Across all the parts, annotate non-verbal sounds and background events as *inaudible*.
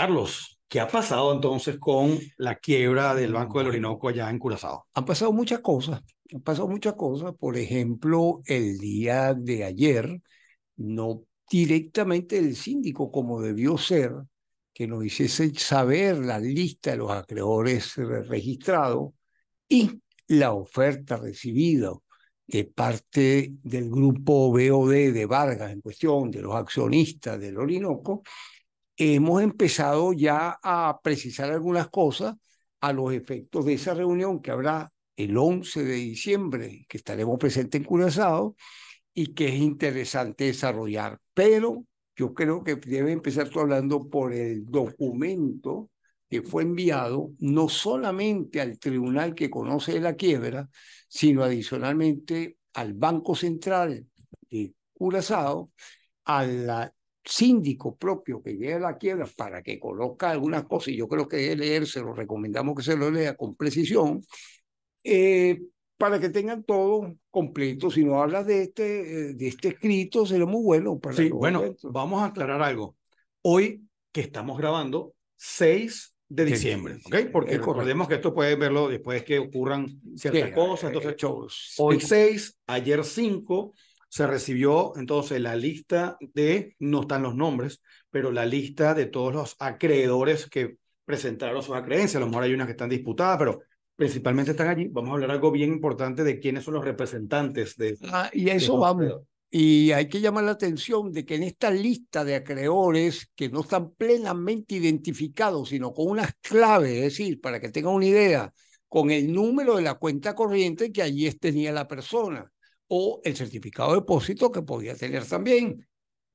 Carlos, ¿qué ha pasado entonces con la quiebra del Banco del Orinoco allá en Curazao? Han pasado muchas cosas, han pasado muchas cosas. Por ejemplo, el día de ayer, no directamente el síndico como debió ser, que nos hiciese saber la lista de los acreedores registrados y la oferta recibida de parte del grupo BOD de Vargas en cuestión, de los accionistas del Orinoco, hemos empezado ya a precisar algunas cosas a los efectos de esa reunión que habrá el 11 de diciembre, que estaremos presentes en Curazao y que es interesante desarrollar. Pero yo creo que debe empezar tú hablando por el documento que fue enviado no solamente al tribunal que conoce la quiebra, sino adicionalmente al Banco Central de Curazao, a la síndico propio que a la quiebra para que coloca algunas cosas, y yo creo que es leerse lo recomendamos que se lo lea con precisión, eh, para que tengan todo completo. Si no hablas de este, eh, de este escrito, será muy bueno. Para sí, bueno, vamos a aclarar algo. Hoy que estamos grabando, 6 de diciembre, ¿ok? Porque recordemos que esto puede verlo después que ocurran ciertas cosas. Eh, entonces, eh, hoy 6, ayer 5, se recibió entonces la lista de, no están los nombres, pero la lista de todos los acreedores que presentaron sus acreencias. A lo mejor hay unas que están disputadas, pero principalmente están allí. Vamos a hablar algo bien importante de quiénes son los representantes de... Ah, y eso vamos. Y hay que llamar la atención de que en esta lista de acreedores que no están plenamente identificados, sino con unas claves, es decir, para que tengan una idea, con el número de la cuenta corriente que allí tenía la persona o el certificado de depósito que podía tener también.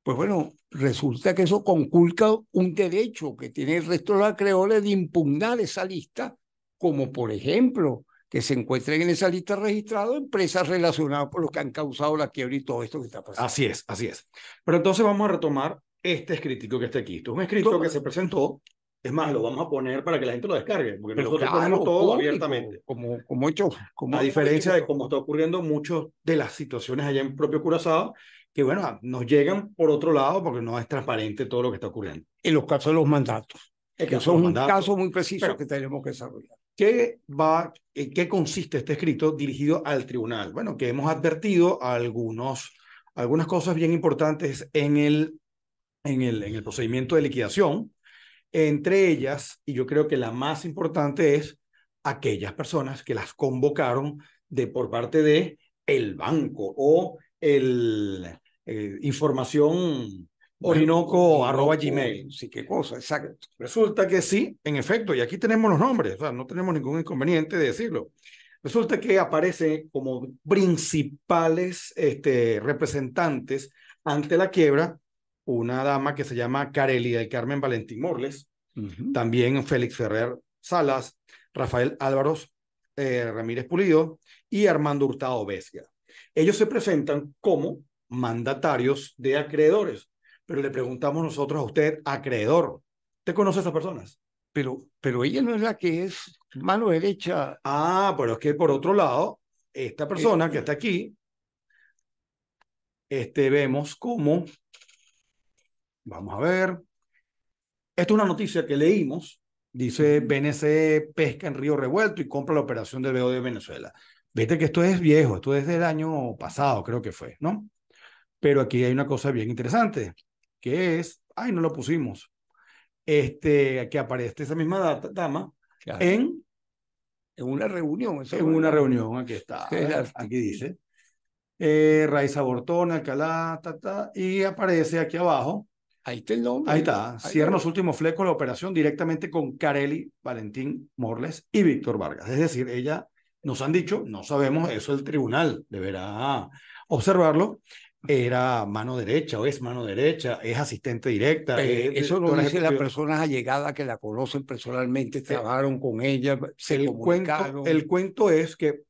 Pues bueno, resulta que eso conculca un derecho que tiene el resto de los acreedores de impugnar esa lista, como por ejemplo que se encuentren en esa lista registrado empresas relacionadas con los que han causado la quiebra y todo esto que está pasando. Así es, así es. Pero entonces vamos a retomar este escrito que está aquí. Esto es un escrito que se presentó es más, lo vamos a poner para que la gente lo descargue, porque nosotros ponemos todo abiertamente. Como, como hecho, como a diferencia de cómo está ocurriendo muchas de las situaciones allá en propio Curazao, que bueno, nos llegan por otro lado porque no es transparente todo lo que está ocurriendo. En los casos de los mandatos, es que son un caso muy preciso que tenemos que desarrollar. ¿Qué, va, ¿En qué consiste este escrito dirigido al tribunal? Bueno, que hemos advertido algunos, algunas cosas bien importantes en el, en el, en el procedimiento de liquidación entre ellas, y yo creo que la más importante es aquellas personas que las convocaron de por parte de el banco o el eh, información Orinoco, arroba Gmail. Sí, qué cosa, exacto. Resulta que sí, en efecto, y aquí tenemos los nombres, no tenemos ningún inconveniente de decirlo. Resulta que aparecen como principales este, representantes ante la quiebra una dama que se llama Carelia y Carmen Valentín Morles, también Félix Ferrer Salas, Rafael Álvaro eh, Ramírez Pulido y Armando Hurtado Vesga. Ellos se presentan como mandatarios de acreedores, pero le preguntamos nosotros a usted, acreedor, ¿te conoce a esas personas? Pero, pero ella no es la que es mano derecha. Ah, pero es que por otro lado, esta persona que este. está aquí, este, vemos como Vamos a ver. esto es una noticia que leímos. Dice BNC pesca en Río Revuelto y compra la operación de BO de Venezuela. Vete que esto es viejo, esto es del año pasado, creo que fue, ¿no? Pero aquí hay una cosa bien interesante, que es, ay, no lo pusimos, este, que aparece esa misma dama en... En una reunión. En una reunión, aquí está. Aquí dice. Eh, Raíz Raiza Alcalá, y aparece aquí abajo Ahí está el nombre. Ahí está. Cierran los últimos flecos de la operación directamente con Carelli, Valentín Morles y Víctor Vargas. Es decir, ella nos han dicho, no sabemos, eso el tribunal deberá observarlo. Era mano derecha o es mano derecha, es asistente directa. Eh, eso lo dice las personas allegadas que la conocen personalmente, eh, trabajaron con ella, se el cuento, el cuento es que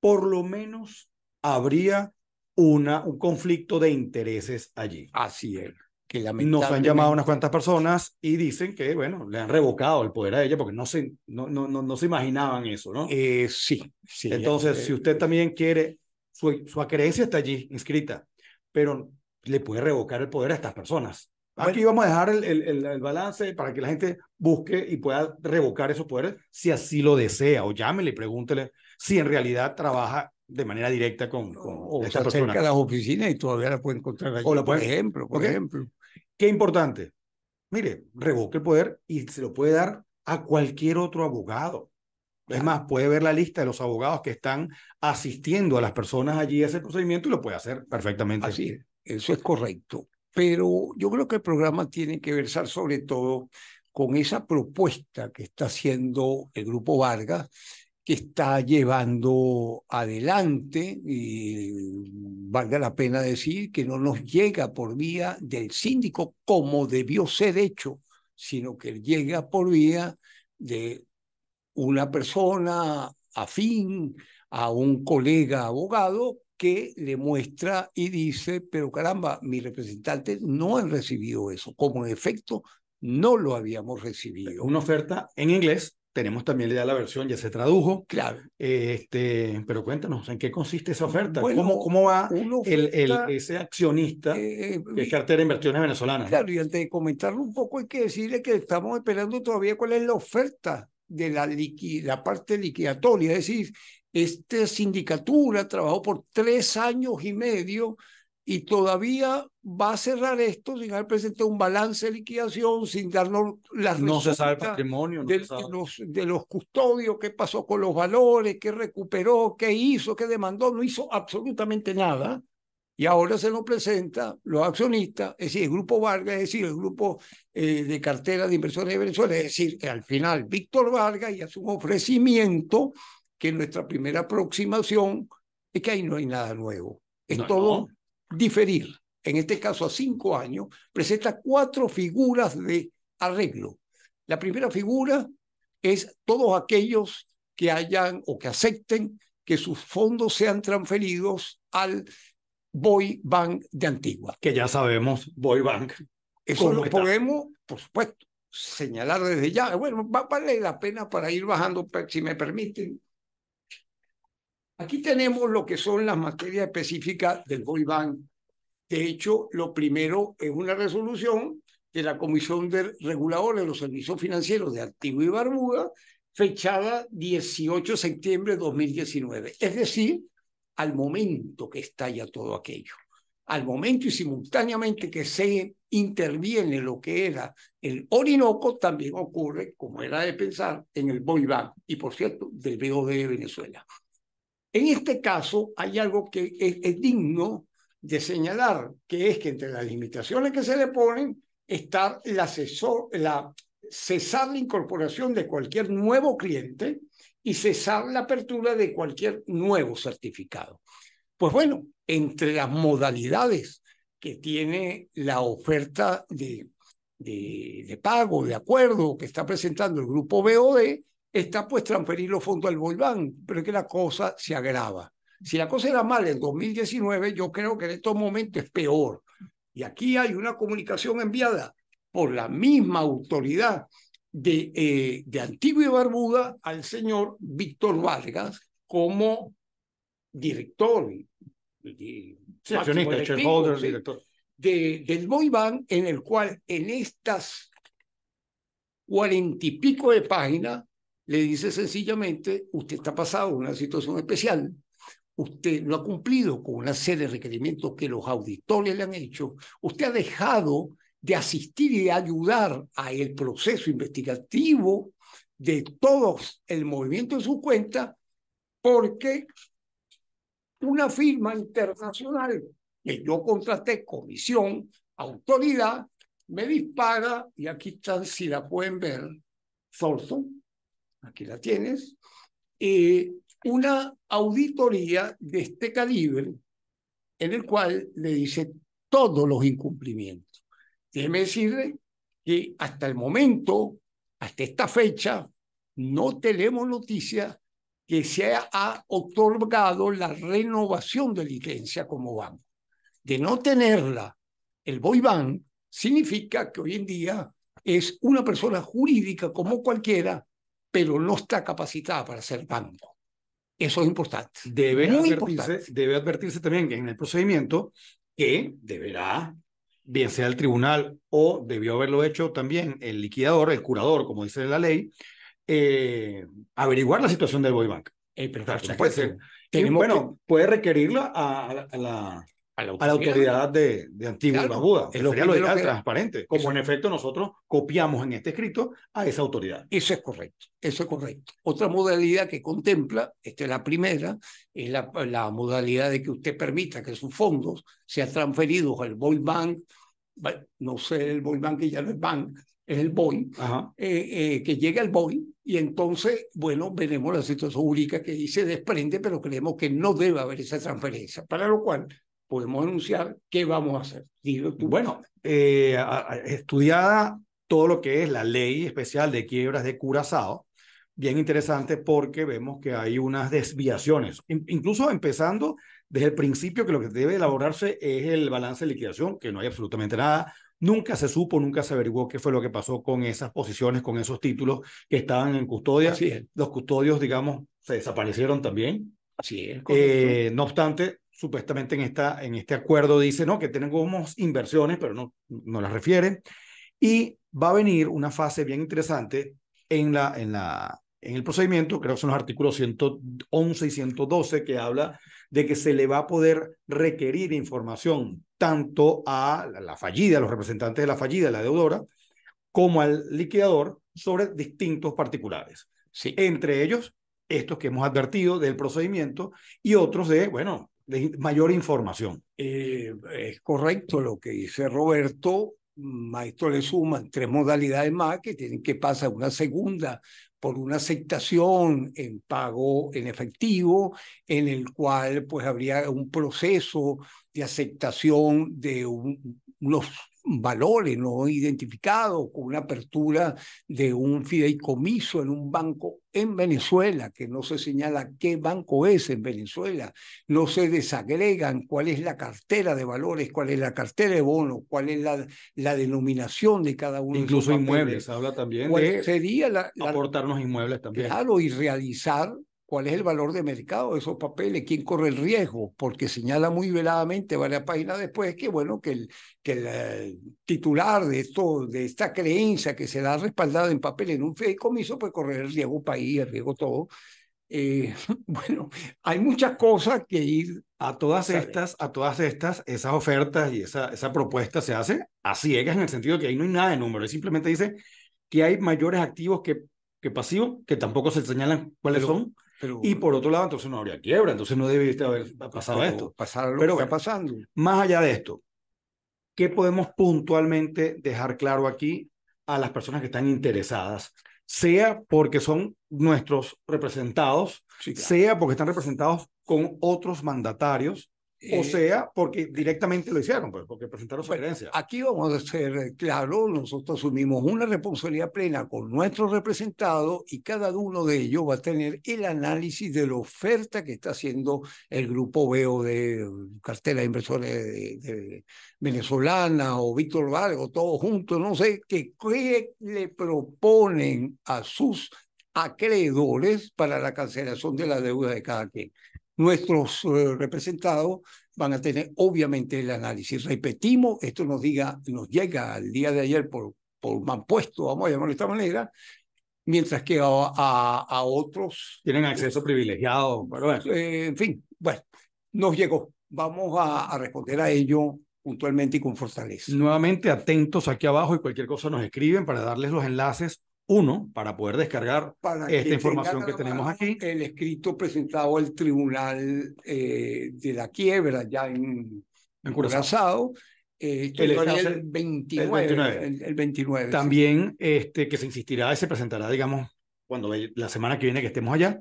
por lo menos habría una, un conflicto de intereses allí. Así es. Nos han llamado unas cuantas personas y dicen que, bueno, le han revocado el poder a ella porque no se, no, no, no, no se imaginaban eso, ¿no? Eh, sí, sí. Eh, Entonces, si usted eh, también quiere, su, su creencia está allí inscrita, pero le puede revocar el poder a estas personas. Aquí vamos a dejar el, el, el, balance para que la gente busque y pueda revocar esos poderes si así lo desea o llámele y pregúntele si en realidad trabaja de manera directa con, o las oficinas y todavía la puede encontrar allí, por ejemplo. Por ejemplo. Qué importante. Mire, revoque el poder y se lo puede dar a cualquier otro abogado. Es más, puede ver la lista de los abogados que están asistiendo a las personas allí a ese procedimiento y lo puede hacer perfectamente. Así eso es correcto. Pero yo creo que el programa tiene que versar sobre todo con esa propuesta que está haciendo el Grupo Vargas que está llevando adelante, y valga la pena decir que no nos llega por vía del síndico como debió ser hecho, sino que llega por vía de una persona afín a un colega abogado que le muestra y dice, pero caramba, mis representantes no han recibido eso, como en efecto no lo habíamos recibido. Una oferta en inglés tenemos también ya la versión, ya se tradujo. Claro. Este, pero cuéntanos, ¿en qué consiste esa oferta? ¿Cómo, ¿Cómo va el, el, ese accionista eh, eh cartera de inversiones venezolanas? Claro, y antes de comentarlo un poco, hay que decirle que estamos esperando todavía cuál es la oferta de la, la parte liquidatoria. Es decir, esta sindicatura trabajó por tres años y medio y todavía va a cerrar esto sin haber presentado un balance de liquidación, sin darnos las No se patrimonio. De, los, custodios, qué pasó con los valores, qué recuperó, qué hizo, qué demandó, no hizo absolutamente nada. Y ahora se nos presenta los accionistas, es decir, el grupo Vargas, es decir, el grupo eh, de cartera de inversiones de Venezuela, es decir, que al final Víctor Vargas y hace un ofrecimiento que nuestra primera aproximación es que ahí no hay nada nuevo. Es todo diferir, en este caso a cinco años, presenta cuatro figuras de arreglo. La primera figura es todos aquellos que hayan o que acepten que sus fondos sean transferidos al Boy Bank de Antigua. Que ya sabemos, Boy Bank. Eso lo podemos, por supuesto, señalar desde ya. Bueno, vale la pena para ir bajando, si me permiten, Aquí tenemos lo que son las materias específicas del Boy De hecho, lo primero es una resolución de la Comisión de Reguladores de los Servicios Financieros de Activo y Barbuda, fechada 18 de septiembre de 2019. Es decir, al momento que estalla todo aquello, al momento y simultáneamente que se interviene lo que era el Orinoco, también ocurre, como era de pensar, en el Boy y, por cierto, del BOD de Venezuela. En este caso hay algo que es, digno de señalar, que es que entre las limitaciones que se le ponen está la, cesar la incorporación de cualquier nuevo cliente y cesar la apertura de cualquier nuevo certificado. Pues bueno, entre las modalidades que tiene la oferta de, de, de pago, de acuerdo que está presentando el grupo BOD, está pues transferir los fondos al Volván, pero es que la cosa se agrava. Si la cosa era mal en 2019, yo creo que en estos momentos es peor. Y aquí hay una comunicación enviada por la misma autoridad de, eh, de Antigua y Barbuda al señor Víctor Vargas como director, de, director. del Boiván, en el cual en estas cuarenta y pico de páginas le dice sencillamente, usted está pasado una situación especial, usted no ha cumplido con una serie de requerimientos que los auditores le han hecho, usted ha dejado de asistir y de ayudar a el proceso investigativo de todos el movimiento en su cuenta, porque una firma internacional que yo contraté, comisión, autoridad, me dispara, y aquí están, si la pueden ver, Zorzo aquí la tienes, eh, una auditoría de este calibre en el cual le dice todos los incumplimientos. Déjeme decirle que hasta el momento, hasta esta fecha, no tenemos noticia que se ha otorgado la renovación de licencia como banco. De no tenerla, el boiván significa que hoy en día es una persona jurídica como cualquiera pero no está capacitada para ser banco. Eso es importante. Debe, advertirse, debe advertirse también en el procedimiento que deberá, bien sea el tribunal o debió haberlo hecho también el liquidador, el curador, como dice la ley, eh, averiguar la situación del boybank. Eh, puede bueno, puede requerirla a, la, a la autoridad, de, de Antigua y Barbuda. Es lo lo legal, transparente. Como en efecto nosotros copiamos en este escrito a esa autoridad. Eso es correcto, eso es correcto. Otra modalidad que contempla, esta es la primera, es la, la modalidad de que usted permita que sus fondos sean transferidos al Boy Bank, no sé, el Boy Bank que ya no es Bank, es el Boy, eh, eh, que llegue al Boy y entonces, bueno, veremos la situación jurídica que dice desprende, pero creemos que no debe haber esa transferencia, para lo cual podemos anunciar qué vamos a hacer. Y Bueno, eh, estudiada todo lo que es la ley especial de quiebras de Curazao, bien interesante porque vemos que hay unas desviaciones, incluso empezando desde el principio que lo que debe elaborarse es el balance de liquidación, que no hay absolutamente nada. Nunca se supo, nunca se averiguó qué fue lo que pasó con esas posiciones, con esos títulos que estaban en custodia. Los custodios, digamos, se desaparecieron también. Así eh, no obstante, supuestamente en, esta, en este acuerdo dice, no, que tenemos inversiones, pero no, no las refiere. Y va a venir una fase bien interesante en, la, en, la, en el procedimiento, creo que son los artículos 111 y 112, que habla de que se le va a poder requerir información tanto a la fallida, a los representantes de la fallida, la deudora, como al liquidador sobre distintos particulares. Sí. Entre ellos, estos que hemos advertido del procedimiento y otros de, bueno, mayor información. Eh, es correcto lo que dice Roberto. Maestro le suman tres modalidades más que tienen que pasar una segunda por una aceptación en pago en efectivo, en el cual pues habría un proceso de aceptación de un, unos valores eh, no identificados, con una apertura de un fideicomiso en un banco en Venezuela, que no se señala qué banco es en Venezuela, no se desagregan cuál es la cartera de valores, cuál es la cartera de bonos, cuál es la, la denominación de cada uno. Incluso inmuebles, habla también de sería la, aportarnos inmuebles también. Claro, y realizar cuál es el valor de mercado de esos papeles, quién corre el riesgo, porque señala muy veladamente varias páginas después que, bueno, que el, que el, eh, titular de, esto, de esta creencia que se da respaldada en papel en un fideicomiso puede correr el riesgo país, el riesgo todo. Eh, *laughs* bueno, hay muchas cosas que ir a todas estas, a todas estas, esas ofertas y esa, esa propuesta se hace a ciegas en el sentido que ahí no hay nada de número, simplemente dice que hay mayores activos que, que pasivos, que tampoco se señalan cuáles son y por otro lado, entonces no habría quiebra, entonces no debiste haber pasado esto. pero, que está pasando. Más allá de esto, ¿qué podemos puntualmente dejar claro aquí a las personas que están interesadas? Sea porque son nuestros representados, sea porque están representados con otros mandatarios, o eh, sea, porque eh, directamente lo hicieron, pues, porque presentaron su herencia. Aquí vamos a ser eh, claros, nosotros asumimos una responsabilidad plena con nuestros representados y cada uno de ellos va a tener el análisis de la oferta que está haciendo el grupo Veo de Cartela de inversores de, venezolana o Víctor Vargas, todos juntos, no sé, que qué le proponen a sus acreedores para la cancelación de la deuda de cada quien nuestros eh, representados van a tener obviamente el análisis. Repetimos, esto nos, diga, nos llega al día de ayer por, por mampuesto, vamos a llamarlo de esta manera, mientras que a, otros... Tienen acceso privilegiado, eh, en fin, bueno, nos llegó. Vamos a, a responder a ello puntualmente y con fortaleza. Nuevamente atentos aquí abajo y cualquier cosa nos escriben para darles los enlaces uno para poder descargar esta información que tenemos aquí. El escrito presentado al Tribunal eh, de la Quiebra, ya en, en eh, el, 29, el, 29. También este, que se insistirá, y se presentará, digamos, cuando la semana que viene que estemos allá.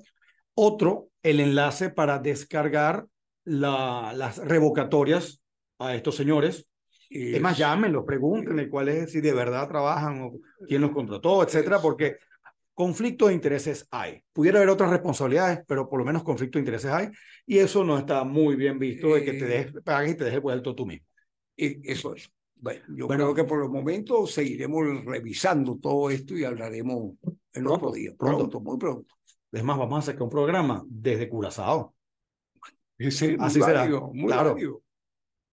Otro, el enlace para descargar las revocatorias a estos señores es más, llámenlos, pregúntenle eh, cuál es, si de verdad trabajan o quién los eh, contrató, etcétera, porque conflicto de intereses hay. Pudiera haber otras responsabilidades, pero por lo menos conflicto de intereses hay. Y eso no está muy bien visto de que te eh, dejes pagues y te dejes vuelto tú mismo. y e, Eso es. Bueno, yo creo que por el momento seguiremos revisando todo esto y hablaremos el otro día. Pronto, muy pronto. Es más, vamos a hacer un programa desde Curazao. Así será. Muy claro.